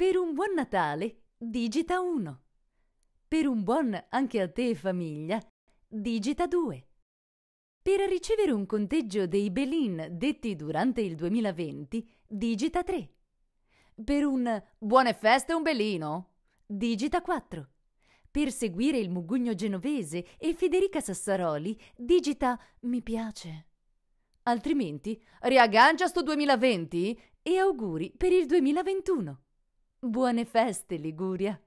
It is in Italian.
Per un buon Natale, digita 1. Per un buon anche a te famiglia, digita 2. Per ricevere un conteggio dei Belin detti durante il 2020, digita 3. Per un buone feste un Belino, digita 4. Per seguire il Mugugno genovese e Federica Sassaroli, digita mi piace. Altrimenti, riaggancia sto 2020 e auguri per il 2021. Buone feste, Liguria!